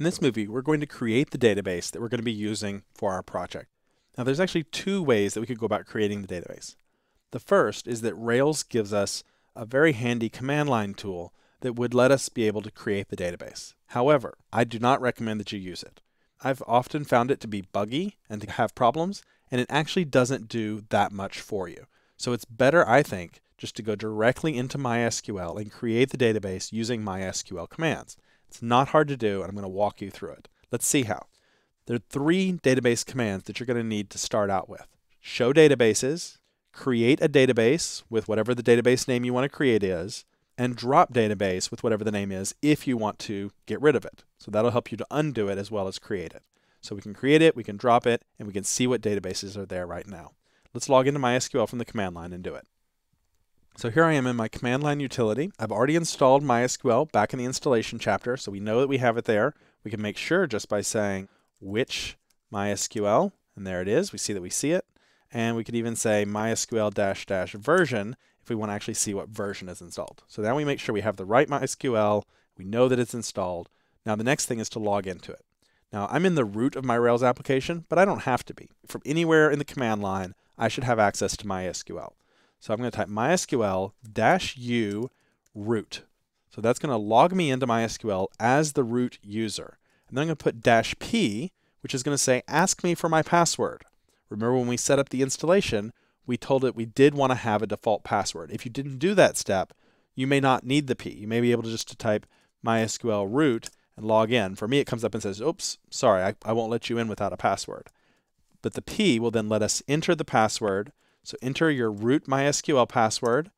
In this movie, we're going to create the database that we're going to be using for our project. Now there's actually two ways that we could go about creating the database. The first is that Rails gives us a very handy command line tool that would let us be able to create the database. However, I do not recommend that you use it. I've often found it to be buggy and to have problems, and it actually doesn't do that much for you. So it's better, I think, just to go directly into MySQL and create the database using MySQL commands. It's not hard to do, and I'm going to walk you through it. Let's see how. There are three database commands that you're going to need to start out with. Show databases, create a database with whatever the database name you want to create is, and drop database with whatever the name is if you want to get rid of it. So that'll help you to undo it as well as create it. So we can create it, we can drop it, and we can see what databases are there right now. Let's log into MySQL from the command line and do it. So here I am in my command line utility. I've already installed MySQL back in the installation chapter, so we know that we have it there. We can make sure just by saying which MySQL, and there it is. We see that we see it. And we could even say MySQL dash dash version if we want to actually see what version is installed. So now we make sure we have the right MySQL. We know that it's installed. Now the next thing is to log into it. Now I'm in the root of my Rails application, but I don't have to be. From anywhere in the command line, I should have access to MySQL. So I'm going to type MySQL dash u root. So that's going to log me into MySQL as the root user. And then I'm going to put dash p, which is going to say, ask me for my password. Remember when we set up the installation, we told it we did want to have a default password. If you didn't do that step, you may not need the p. You may be able to just to type MySQL root and log in. For me, it comes up and says, oops, sorry, I, I won't let you in without a password. But the p will then let us enter the password so enter your root MySQL password.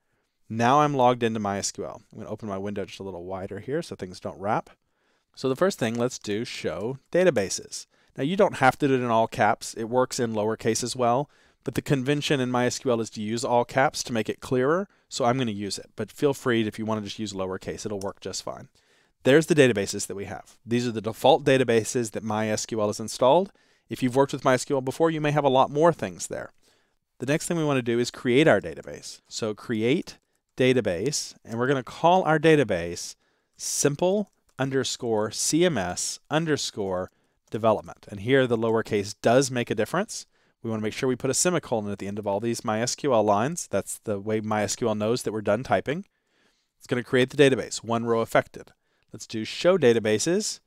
Now I'm logged into MySQL. I'm going to open my window just a little wider here so things don't wrap. So the first thing, let's do show databases. Now you don't have to do it in all caps. It works in lowercase as well, but the convention in MySQL is to use all caps to make it clearer, so I'm going to use it. But feel free if you want to just use lowercase, it'll work just fine. There's the databases that we have. These are the default databases that MySQL has installed. If you've worked with MySQL before, you may have a lot more things there. The next thing we want to do is create our database. So create database, and we're going to call our database simple underscore CMS underscore development. And here the lowercase does make a difference. We want to make sure we put a semicolon at the end of all these MySQL lines. That's the way MySQL knows that we're done typing. It's going to create the database, one row affected. Let's do show databases,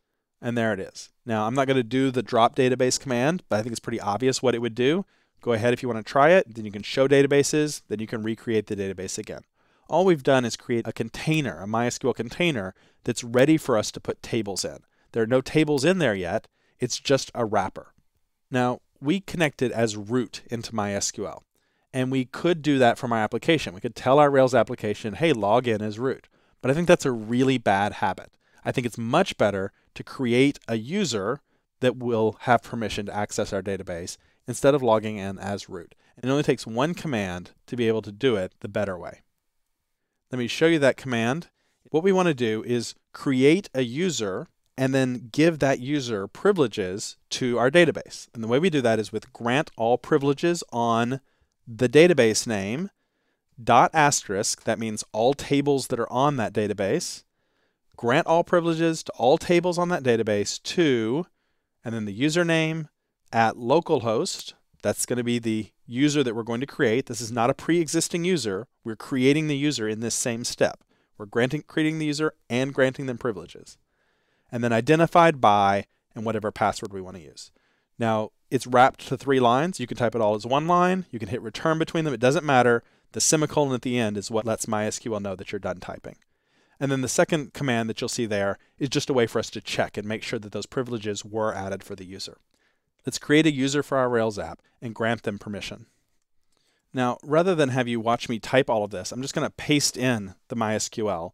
and there it is. Now, I'm not going to do the drop database command, but I think it's pretty obvious what it would do. Go ahead if you want to try it. Then you can show databases. Then you can recreate the database again. All we've done is create a container, a MySQL container, that's ready for us to put tables in. There are no tables in there yet. It's just a wrapper. Now, we connected as root into MySQL. And we could do that from our application. We could tell our Rails application, hey, log in as root. But I think that's a really bad habit. I think it's much better to create a user that will have permission to access our database instead of logging in as root. And it only takes one command to be able to do it the better way. Let me show you that command. What we want to do is create a user and then give that user privileges to our database. And the way we do that is with grant all privileges on the database name, dot asterisk, that means all tables that are on that database, grant all privileges to all tables on that database to, and then the username, at localhost. That's going to be the user that we're going to create. This is not a pre-existing user. We're creating the user in this same step. We're granting, creating the user and granting them privileges. And then identified by and whatever password we want to use. Now, it's wrapped to three lines. You can type it all as one line. You can hit return between them. It doesn't matter. The semicolon at the end is what lets MySQL know that you're done typing. And then the second command that you'll see there is just a way for us to check and make sure that those privileges were added for the user. Let's create a user for our Rails app and grant them permission. Now, rather than have you watch me type all of this, I'm just going to paste in the MySQL.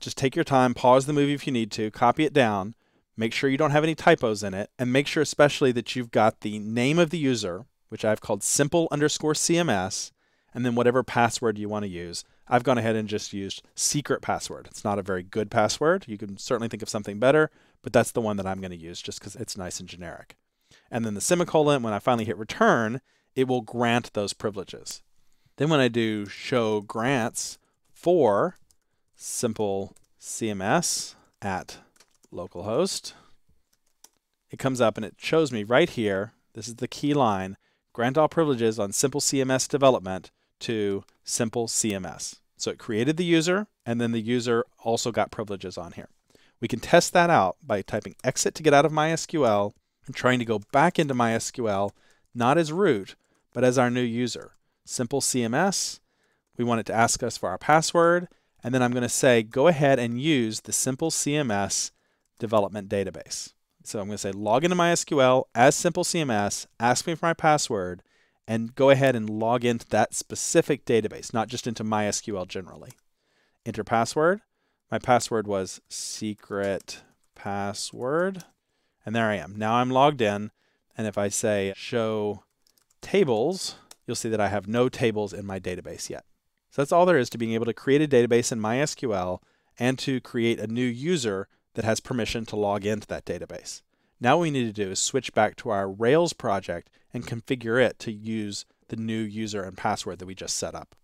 Just take your time, pause the movie if you need to, copy it down, make sure you don't have any typos in it, and make sure especially that you've got the name of the user, which I've called simple underscore CMS, and then whatever password you want to use. I've gone ahead and just used secret password. It's not a very good password. You can certainly think of something better, but that's the one that I'm going to use just because it's nice and generic and then the semicolon, when I finally hit return, it will grant those privileges. Then when I do show grants for simple CMS at localhost, it comes up and it shows me right here, this is the key line, grant all privileges on simple CMS development to simple CMS. So it created the user and then the user also got privileges on here. We can test that out by typing exit to get out of MySQL I'm trying to go back into MySQL, not as root, but as our new user. Simple CMS, we want it to ask us for our password, and then I'm going to say, go ahead and use the Simple CMS development database. So I'm going to say, log into MySQL as Simple CMS, ask me for my password, and go ahead and log into that specific database, not just into MySQL generally. Enter password. My password was secret password. And there I am. Now I'm logged in. And if I say show tables, you'll see that I have no tables in my database yet. So that's all there is to being able to create a database in MySQL and to create a new user that has permission to log into that database. Now what we need to do is switch back to our Rails project and configure it to use the new user and password that we just set up.